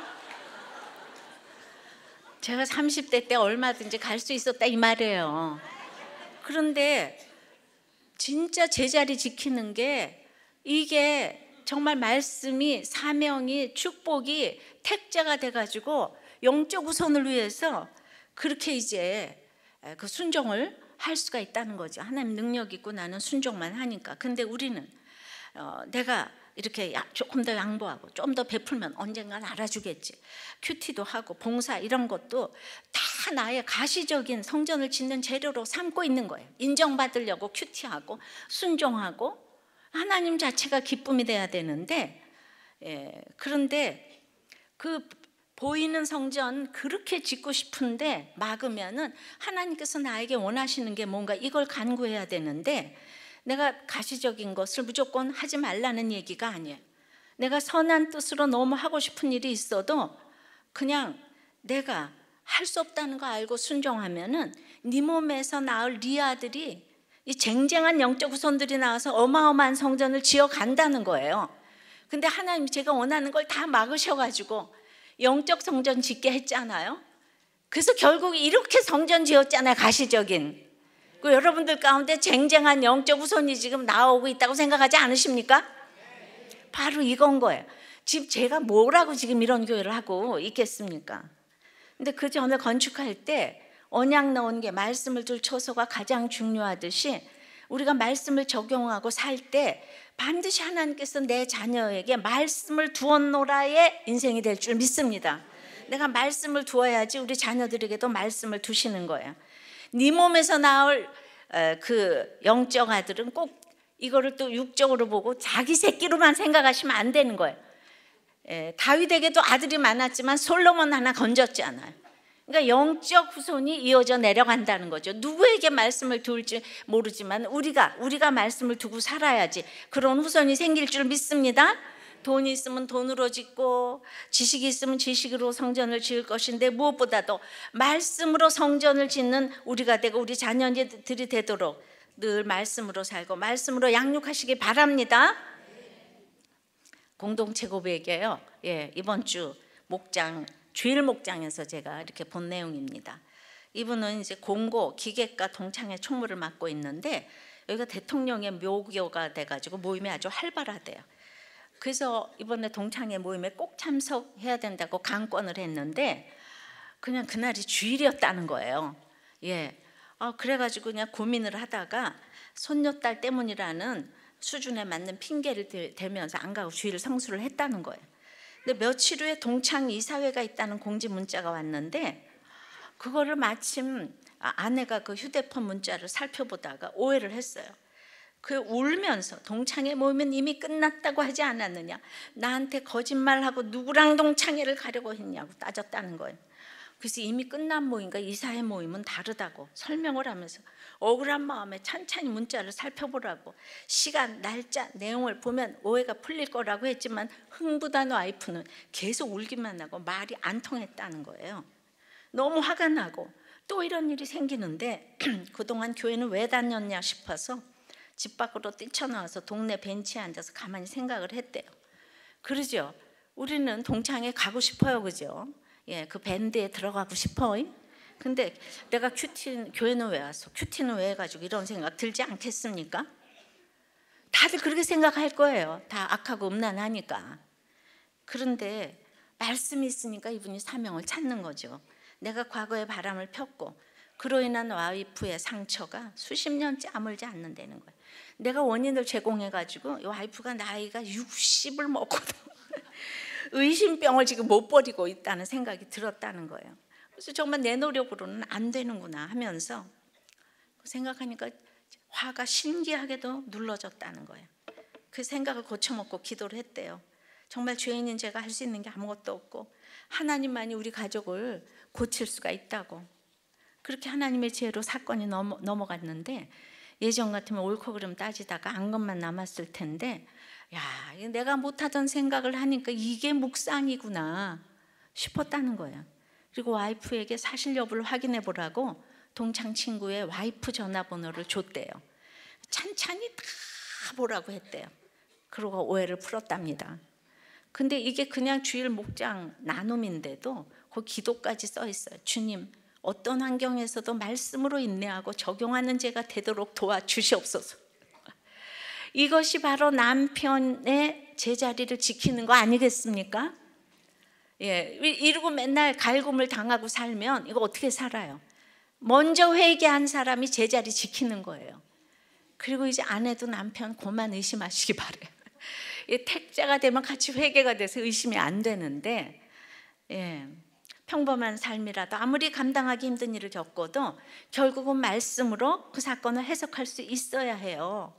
제가 30대 때 얼마든지 갈 수 있었다 이 말이에요. 그런데 진짜 제자리 지키는 게 이게 정말 말씀이 사명이 축복이 택자가 돼가지고 영적 우선을 위해서 그렇게 이제 그 순종을 할 수가 있다는 거죠. 하나님 능력 있고 나는 순종만 하니까. 근데 우리는 어, 내가 이렇게 조금 더 양보하고 좀 더 베풀면 언젠간 알아주겠지. 큐티도 하고 봉사 이런 것도 다 나의 가시적인 성전을 짓는 재료로 삼고 있는 거예요. 인정받으려고 큐티하고 순종하고 하나님 자체가 기쁨이 돼야 되는데 예, 그런데 그 보이는 성전 그렇게 짓고 싶은데 막으면은 하나님께서 나에게 원하시는 게 뭔가 이걸 간구해야 되는데 내가 가시적인 것을 무조건 하지 말라는 얘기가 아니에요. 내가 선한 뜻으로 너무 하고 싶은 일이 있어도 그냥 내가 할 수 없다는 거 알고 순종하면은 네 몸에서 나올 네 아들이 이 쟁쟁한 영적 후손들이 나와서 어마어마한 성전을 지어 간다는 거예요. 근데 하나님 제가 원하는 걸 다 막으셔 가지고 영적 성전 짓게 했잖아요. 그래서 결국 이렇게 성전 지었잖아요. 가시적인 그 여러분들 가운데 쟁쟁한 영적 후손이 지금 나오고 있다고 생각하지 않으십니까? 바로 이건 거예요. 집 제가 뭐라고 지금 이런 교회를 하고 있겠습니까? 근데 그 전에 건축할 때 언약 넣은 게 말씀을 둘 초소가 가장 중요하듯이 우리가 말씀을 적용하고 살 때 반드시 하나님께서 내 자녀에게 말씀을 두었노라의 인생이 될 줄 믿습니다. 내가 말씀을 두어야지 우리 자녀들에게도 말씀을 두시는 거예요. 네 몸에서 나올 그 영적 아들은 꼭 이거를 또 육적으로 보고 자기 새끼로만 생각하시면 안 되는 거예요. 다윗에게도 아들이 많았지만 솔로몬 하나 건졌지 않아요. 그러니까 영적 후손이 이어져 내려간다는 거죠. 누구에게 말씀을 둘지 모르지만 우리가 우리가 말씀을 두고 살아야지 그런 후손이 생길 줄 믿습니다. 돈이 있으면 돈으로 짓고 지식이 있으면 지식으로 성전을 지을 것인데 무엇보다도 말씀으로 성전을 짓는 우리가 되고 우리 자녀들이 되도록 늘 말씀으로 살고 말씀으로 양육하시기 바랍니다. 공동체 고백에요 예, 이번 주 목장 주일 목장에서 제가 이렇게 본 내용입니다. 이분은 이제 공고 기계과 동창회 총무를 맡고 있는데 여기가 대통령의 묘교가 돼가지고 모임이 아주 활발하대요. 그래서 이번에 동창회 모임에 꼭 참석해야 된다고 강권을 했는데 그냥 그날이 주일이었다는 거예요. 예. 아, 그래가지고 그냥 고민을 하다가 손녀딸 때문이라는 수준에 맞는 핑계를 대면서 안 가고 주일를 성수를 했다는 거예요. 근데 며칠 후에 동창 이사회가 있다는 공지 문자가 왔는데 그거를 마침 아, 아내가 그 휴대폰 문자를 살펴보다가 오해를 했어요. 그 울면서 동창회 모이면 이미 끝났다고 하지 않았느냐 나한테 거짓말하고 누구랑 동창회를 가려고 했냐고 따졌다는 거예요 그래서 이미 끝난 모임과 이사회 모임은 다르다고 설명을 하면서 억울한 마음에 천천히 문자를 살펴보라고 시간, 날짜, 내용을 보면 오해가 풀릴 거라고 했지만 흥부단 와이프는 계속 울기만 하고 말이 안 통했다는 거예요 너무 화가 나고 또 이런 일이 생기는데 그동안 교회는 왜 다녔냐 싶어서 집 밖으로 뛰쳐나와서 동네 벤치에 앉아서 가만히 생각을 했대요. 그러죠. 우리는 동창회 가고 싶어요, 그죠? 예, 그 밴드에 들어가고 싶어. 잉? 근데 내가 큐티 교회는 왜 왔어? 큐티는 왜가지고 이런 생각 들지 않겠습니까? 다들 그렇게 생각할 거예요. 다 악하고 음란하니까. 그런데 말씀이 있으니까 이분이 사명을 찾는 거죠. 내가 과거의 바람을 폈고 그로 인한 와이프의 상처가 수십 년째 아물지 않는다는 거예요. 내가 원인을 제공해가지고 이 와이프가 나이가 60을 먹고도 의심병을 지금 못 버리고 있다는 생각이 들었다는 거예요. 그래서 정말 내 노력으로는 안 되는구나 하면서 그 생각하니까 화가 신기하게도 눌러졌다는 거예요. 그 생각을 고쳐먹고 기도를 했대요. 정말 죄인인 제가 할 수 있는 게 아무것도 없고 하나님만이 우리 가족을 고칠 수가 있다고 그렇게 하나님의 지혜로 사건이 넘어, 넘어갔는데 예전 같으면 옳고 그름 따지다가 안 것만 남았을 텐데 야 내가 못하던 생각을 하니까 이게 묵상이구나 싶었다는 거예요. 그리고 와이프에게 사실 여부를 확인해 보라고 동창 친구의 와이프 전화번호를 줬대요. 찬찬히 다 보라고 했대요. 그러고 오해를 풀었답니다. 근데 이게 그냥 주일 목장 나눔인데도 그 기도까지 써 있어요. 주님 어떤 환경에서도 말씀으로 인내하고 적용하는 제가 되도록 도와주시옵소서. 이것이 바로 남편의 제자리를 지키는 거 아니겠습니까? 예, 이러고 맨날 갈굼을 당하고 살면 이거 어떻게 살아요? 먼저 회개한 사람이 제자리 지키는 거예요. 그리고 이제 아내도 남편 고만 의심하시기 바래요. 택자가 되면 같이 회개가 돼서 의심이 안 되는데, 예. 평범한 삶이라도 아무리 감당하기 힘든 일을 겪어도 결국은 말씀으로 그 사건을 해석할 수 있어야 해요.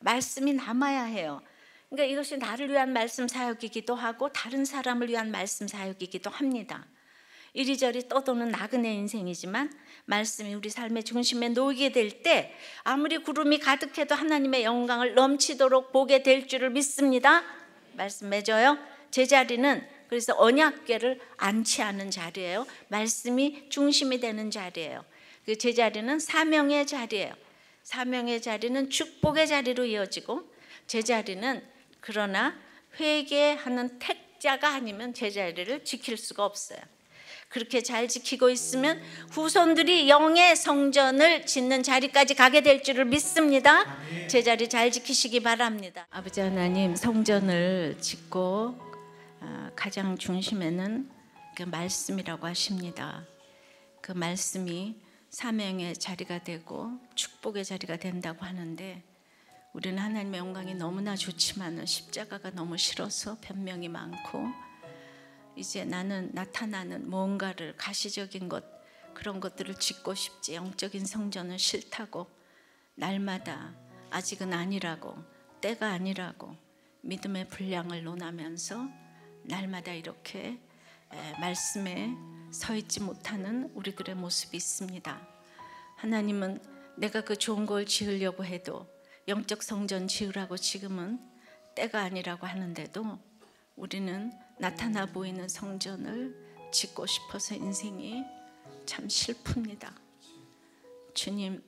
말씀이 남아야 해요. 그러니까 이것이 나를 위한 말씀 사역이기도 하고 다른 사람을 위한 말씀 사역이기도 합니다. 이리저리 떠도는 나그네 인생이지만 말씀이 우리 삶의 중심에 놓이게 될 때 아무리 구름이 가득해도 하나님의 영광을 넘치도록 보게 될 줄을 믿습니다. 말씀 맺어요. 제자리는 그래서 언약궤를 안치하는 자리예요. 말씀이 중심이 되는 자리예요. 그 제자리는 사명의 자리예요. 사명의 자리는 축복의 자리로 이어지고 제자리는 그러나 회개하는 택자가 아니면 제자리를 지킬 수가 없어요. 그렇게 잘 지키고 있으면 후손들이 영의 성전을 짓는 자리까지 가게 될 줄을 믿습니다. 제자리 잘 지키시기 바랍니다. 아버지 하나님 성전을 짓고 어, 가장 중심에는 그 말씀이라고 하십니다. 그 말씀이 사명의 자리가 되고 축복의 자리가 된다고 하는데 우리는 하나님의 영광이 너무나 좋지만 십자가가 너무 싫어서 변명이 많고 이제 나는 나타나는 뭔가를 가시적인 것 그런 것들을 짓고 싶지 영적인 성전은 싫다고 날마다 아직은 아니라고 때가 아니라고 믿음의 분량을 논하면서 날마다 이렇게 말씀에 서 있지 못하는 우리들의 모습이 있습니다. 하나님은 내가 그 좋은 걸 지으려고 해도 영적 성전 지으라고 지금은 때가 아니라고 하는데도 우리는 나타나 보이는 성전을 짓고 싶어서 인생이 참 슬픕니다. 주님,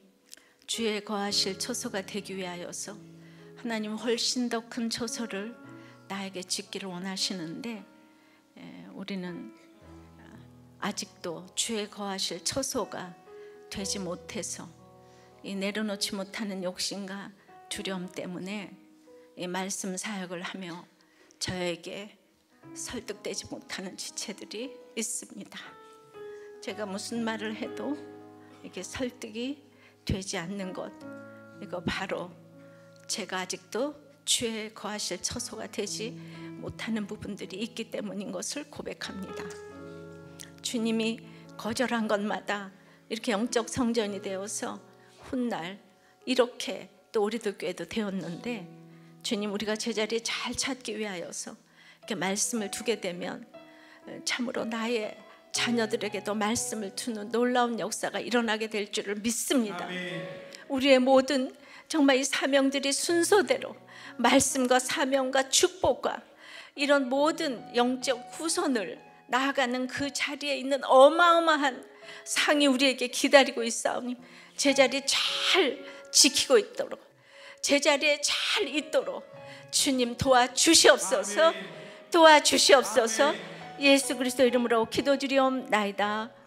주의 거하실 처소가 되기 위하여서 하나님 훨씬 더큰 처소를 나에게 짓기를 원하시는데 우리는 아, 아직도 주의 거하실 처소가 되지 못해서 이 내려놓지 못하는 욕심과 두려움 때문에 이 말씀 사역을 하며 저에게 설득되지 못하는 지체들이 있습니다. 제가 무슨 말을 해도 이게 설득이 되지 않는 것 이거 바로 제가 아직도 주의 거하실 처소가 되지 못하는 부분들이 있기 때문인 것을 고백합니다. 주님이 거절한 것마다 이렇게 영적 성전이 되어서 훗날 이렇게 또 우리도 교도 되었는데 주님 우리가 제자리잘 찾기 위하여서 이렇게 말씀을 두게 되면 참으로 나의 자녀들에게도 말씀을 두는 놀라운 역사가 일어나게 될 줄을 믿습니다. 우리의 모든 정말 이 사명들이 순서대로 말씀과 사명과 축복과 이런 모든 영적 후손을 나아가는 그 자리에 있는 어마어마한 상이 우리에게 기다리고 있사오니 제자리 잘 지키고 있도록 제자리에 잘 있도록 주님 도와주시옵소서 도와주시옵소서 예수 그리스도 이름으로 기도드리옵나이다.